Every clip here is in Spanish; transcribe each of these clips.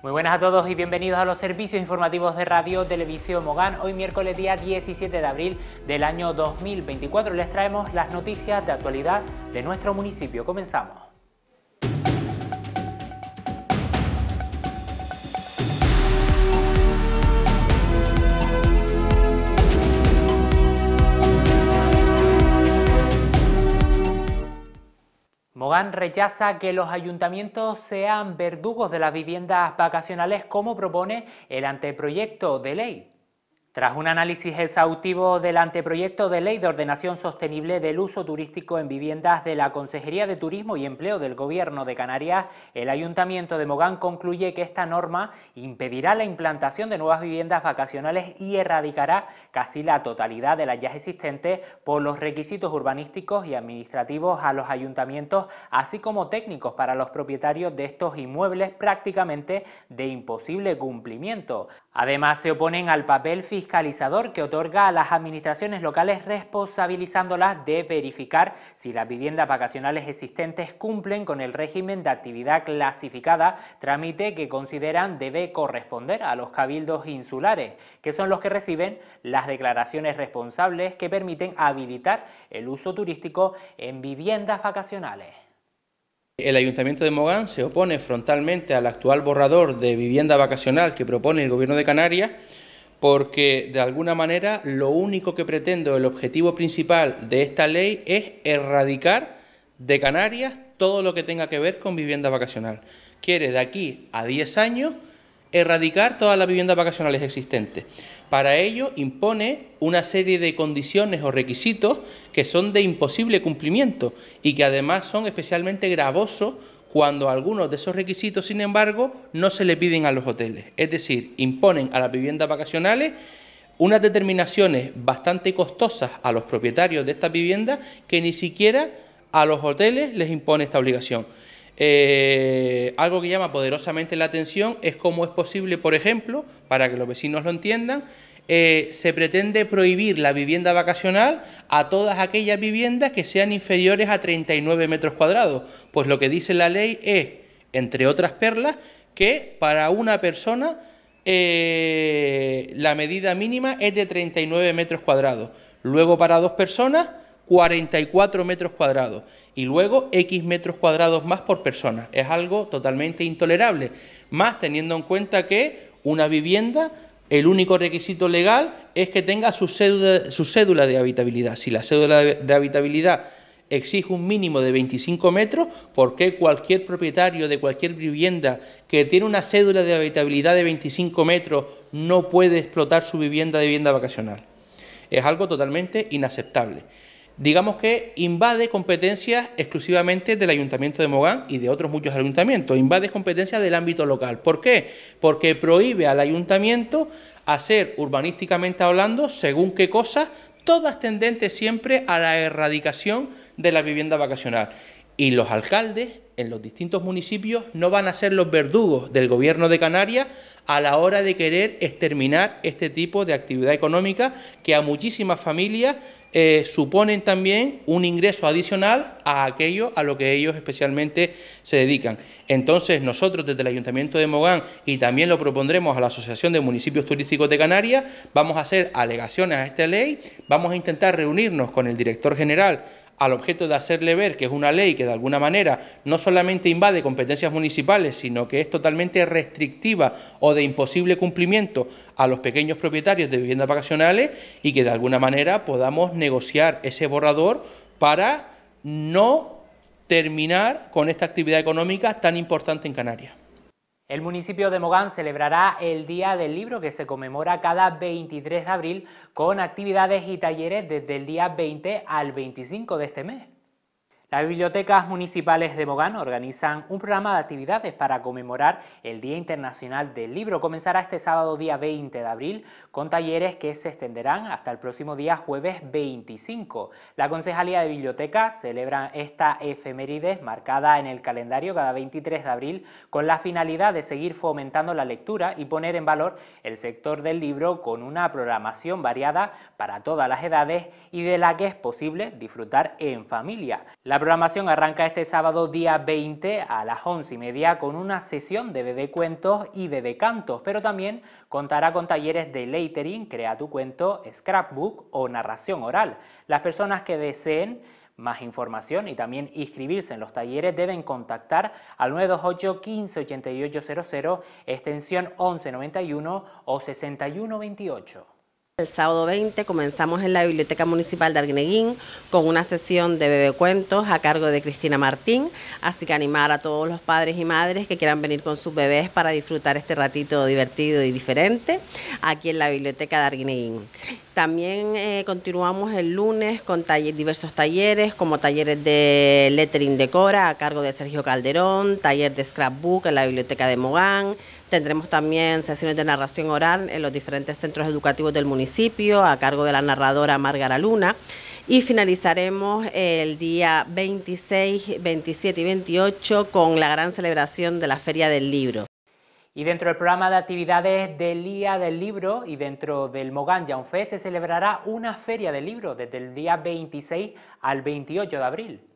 Muy buenas a todos y bienvenidos a los servicios informativos de Radio Televisión Mogán. Hoy miércoles día 17 de abril del año 2024 les traemos las noticias de actualidad de nuestro municipio. Comenzamos. rechaza que los ayuntamientos sean verdugos de las viviendas vacacionales como propone el anteproyecto de ley. Tras un análisis exhaustivo del anteproyecto de ley de ordenación sostenible del uso turístico en viviendas de la Consejería de Turismo y Empleo del Gobierno de Canarias, el Ayuntamiento de Mogán concluye que esta norma impedirá la implantación de nuevas viviendas vacacionales y erradicará casi la totalidad de las ya existentes por los requisitos urbanísticos y administrativos a los ayuntamientos, así como técnicos para los propietarios de estos inmuebles prácticamente de imposible cumplimiento. Además, se oponen al papel fiscalizador que otorga a las administraciones locales responsabilizándolas de verificar si las viviendas vacacionales existentes cumplen con el régimen de actividad clasificada, trámite que consideran debe corresponder a los cabildos insulares, que son los que reciben las declaraciones responsables que permiten habilitar el uso turístico en viviendas vacacionales. El Ayuntamiento de Mogán se opone frontalmente al actual borrador de vivienda vacacional que propone el Gobierno de Canarias porque de alguna manera lo único que pretendo, el objetivo principal de esta ley es erradicar de Canarias todo lo que tenga que ver con vivienda vacacional. Quiere de aquí a 10 años erradicar todas las viviendas vacacionales existentes. Para ello impone una serie de condiciones o requisitos que son de imposible cumplimiento y que además son especialmente gravosos cuando algunos de esos requisitos, sin embargo, no se le piden a los hoteles. Es decir, imponen a las viviendas vacacionales unas determinaciones bastante costosas a los propietarios de estas viviendas que ni siquiera a los hoteles les impone esta obligación. Eh, algo que llama poderosamente la atención es cómo es posible, por ejemplo, para que los vecinos lo entiendan, eh, se pretende prohibir la vivienda vacacional a todas aquellas viviendas que sean inferiores a 39 metros cuadrados. Pues lo que dice la ley es, entre otras perlas, que para una persona eh, la medida mínima es de 39 metros cuadrados. Luego para dos personas 44 metros cuadrados y luego X metros cuadrados más por persona. Es algo totalmente intolerable, más teniendo en cuenta que una vivienda, el único requisito legal es que tenga su cédula, de habitabilidad. Si la cédula de, habitabilidad exige un mínimo de 25 metros, porque cualquier propietario de cualquier vivienda que tiene una cédula de habitabilidad de 25 metros no puede explotar su vivienda de vivienda vacacional? Es algo totalmente inaceptable digamos que invade competencias exclusivamente del Ayuntamiento de Mogán y de otros muchos ayuntamientos, invade competencias del ámbito local. ¿Por qué? Porque prohíbe al Ayuntamiento hacer, urbanísticamente hablando, según qué cosas, todas tendentes siempre a la erradicación de la vivienda vacacional. Y los alcaldes en los distintos municipios no van a ser los verdugos del gobierno de Canarias a la hora de querer exterminar este tipo de actividad económica que a muchísimas familias eh, suponen también un ingreso adicional a aquello a lo que ellos especialmente se dedican. Entonces nosotros desde el Ayuntamiento de Mogán y también lo propondremos a la Asociación de Municipios Turísticos de Canarias, vamos a hacer alegaciones a esta ley, vamos a intentar reunirnos con el director general al objeto de hacerle ver que es una ley que de alguna manera no solamente invade competencias municipales, sino que es totalmente restrictiva o de imposible cumplimiento a los pequeños propietarios de viviendas vacacionales y que de alguna manera podamos negociar ese borrador para no terminar con esta actividad económica tan importante en Canarias. El municipio de Mogán celebrará el Día del Libro que se conmemora cada 23 de abril con actividades y talleres desde el día 20 al 25 de este mes. Las bibliotecas municipales de Mogán organizan un programa de actividades para conmemorar el Día Internacional del Libro. Comenzará este sábado día 20 de abril con talleres que se extenderán hasta el próximo día jueves 25. La Concejalía de Bibliotecas celebra esta efemérides marcada en el calendario cada 23 de abril con la finalidad de seguir fomentando la lectura y poner en valor el sector del libro con una programación variada para todas las edades y de la que es posible disfrutar en familia. La programación arranca este sábado día 20 a las 11 y media con una sesión de bebé cuentos y bebé cantos, pero también contará con talleres de lettering, crea tu cuento, scrapbook o narración oral. Las personas que deseen más información y también inscribirse en los talleres deben contactar al 928 15 extensión 1191 o 6128. El sábado 20 comenzamos en la Biblioteca Municipal de Arguineguín con una sesión de cuentos a cargo de Cristina Martín, así que animar a todos los padres y madres que quieran venir con sus bebés para disfrutar este ratito divertido y diferente aquí en la Biblioteca de Arguineguín. También eh, continuamos el lunes con diversos talleres, como talleres de lettering de a cargo de Sergio Calderón, taller de scrapbook en la Biblioteca de Mogán, Tendremos también sesiones de narración oral en los diferentes centros educativos del municipio a cargo de la narradora Margara Luna. Y finalizaremos el día 26, 27 y 28 con la gran celebración de la Feria del Libro. Y dentro del programa de actividades del Día del Libro y dentro del Mogán fe se celebrará una feria del Libro desde el día 26 al 28 de abril.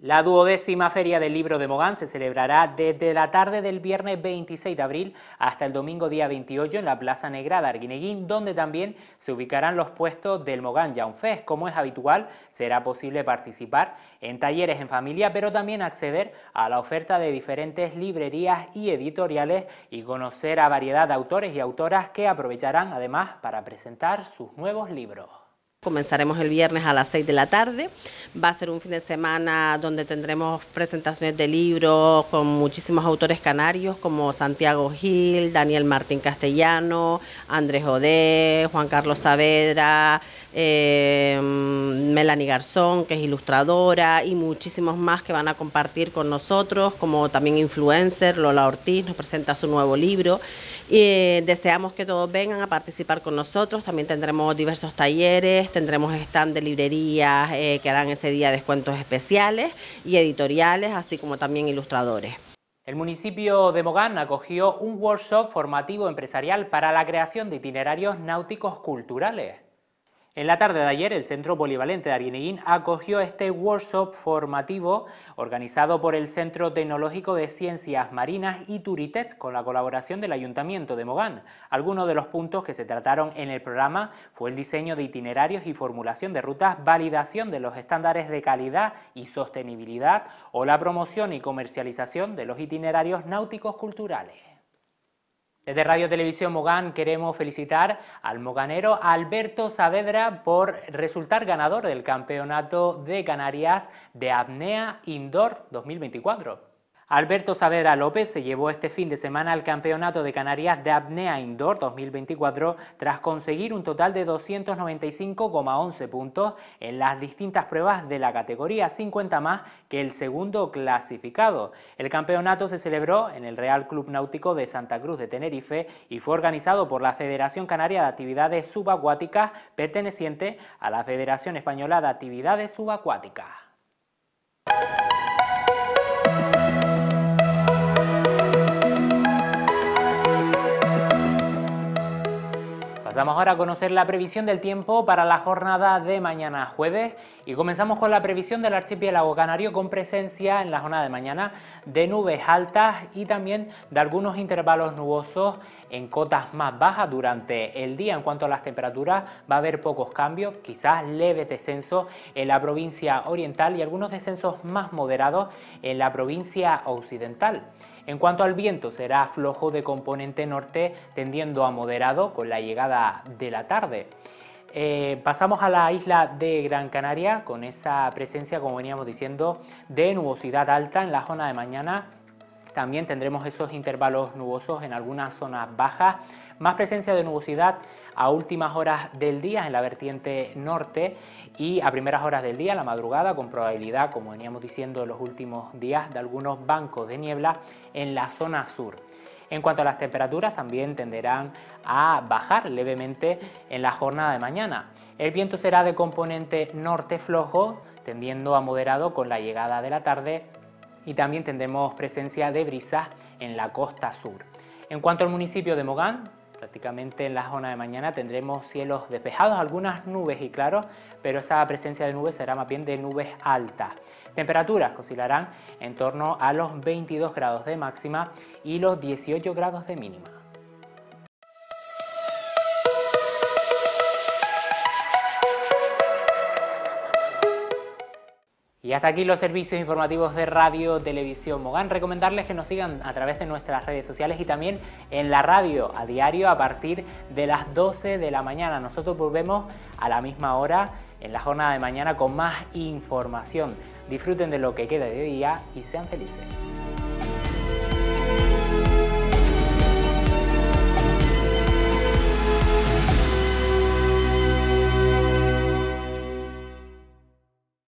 La duodécima Feria del Libro de Mogán se celebrará desde la tarde del viernes 26 de abril hasta el domingo día 28 en la Plaza Negra de Arguineguín, donde también se ubicarán los puestos del Mogán Young Fest. Como es habitual, será posible participar en talleres en familia, pero también acceder a la oferta de diferentes librerías y editoriales y conocer a variedad de autores y autoras que aprovecharán además para presentar sus nuevos libros. Comenzaremos el viernes a las 6 de la tarde. Va a ser un fin de semana donde tendremos presentaciones de libros con muchísimos autores canarios como Santiago Gil, Daniel Martín Castellano, Andrés Odé, Juan Carlos Saavedra, em, Melanie Garzón, que es ilustradora, y muchísimos más que van a compartir con nosotros, como también influencer Lola Ortiz nos presenta su nuevo libro. ...y eh, deseamos que todos vengan a participar con nosotros. También tendremos diversos talleres tendremos stand de librerías eh, que harán ese día descuentos especiales y editoriales, así como también ilustradores. El municipio de Mogán acogió un workshop formativo empresarial para la creación de itinerarios náuticos culturales. En la tarde de ayer, el Centro Polivalente de Arguineguín acogió este workshop formativo organizado por el Centro Tecnológico de Ciencias Marinas y Turitex con la colaboración del Ayuntamiento de Mogán. Algunos de los puntos que se trataron en el programa fue el diseño de itinerarios y formulación de rutas, validación de los estándares de calidad y sostenibilidad o la promoción y comercialización de los itinerarios náuticos culturales. Desde Radio Televisión Mogán queremos felicitar al moganero Alberto Saavedra por resultar ganador del Campeonato de Canarias de Apnea Indoor 2024. Alberto Savera López se llevó este fin de semana al Campeonato de Canarias de Apnea Indoor 2024 tras conseguir un total de 295,11 puntos en las distintas pruebas de la categoría 50 más que el segundo clasificado. El campeonato se celebró en el Real Club Náutico de Santa Cruz de Tenerife y fue organizado por la Federación Canaria de Actividades Subacuáticas perteneciente a la Federación Española de Actividades Subacuáticas. Pasamos ahora a conocer la previsión del tiempo para la jornada de mañana jueves y comenzamos con la previsión del archipiélago canario con presencia en la jornada de mañana de nubes altas y también de algunos intervalos nubosos en cotas más bajas durante el día. En cuanto a las temperaturas va a haber pocos cambios, quizás leves descensos en la provincia oriental y algunos descensos más moderados en la provincia occidental. En cuanto al viento, será flojo de componente norte, tendiendo a moderado con la llegada de la tarde. Eh, pasamos a la isla de Gran Canaria con esa presencia, como veníamos diciendo, de nubosidad alta en la zona de mañana. También tendremos esos intervalos nubosos en algunas zonas bajas, más presencia de nubosidad a últimas horas del día en la vertiente norte y a primeras horas del día, la madrugada, con probabilidad, como veníamos diciendo los últimos días, de algunos bancos de niebla en la zona sur. En cuanto a las temperaturas, también tenderán a bajar levemente en la jornada de mañana. El viento será de componente norte flojo, tendiendo a moderado con la llegada de la tarde y también tendremos presencia de brisas en la costa sur. En cuanto al municipio de Mogán, Prácticamente en la zona de mañana tendremos cielos despejados, algunas nubes y claros, pero esa presencia de nubes será más bien de nubes altas. Temperaturas oscilarán en torno a los 22 grados de máxima y los 18 grados de mínima. Y hasta aquí los servicios informativos de Radio Televisión Mogán. Recomendarles que nos sigan a través de nuestras redes sociales y también en la radio a diario a partir de las 12 de la mañana. Nosotros volvemos a la misma hora en la jornada de mañana con más información. Disfruten de lo que queda de día y sean felices.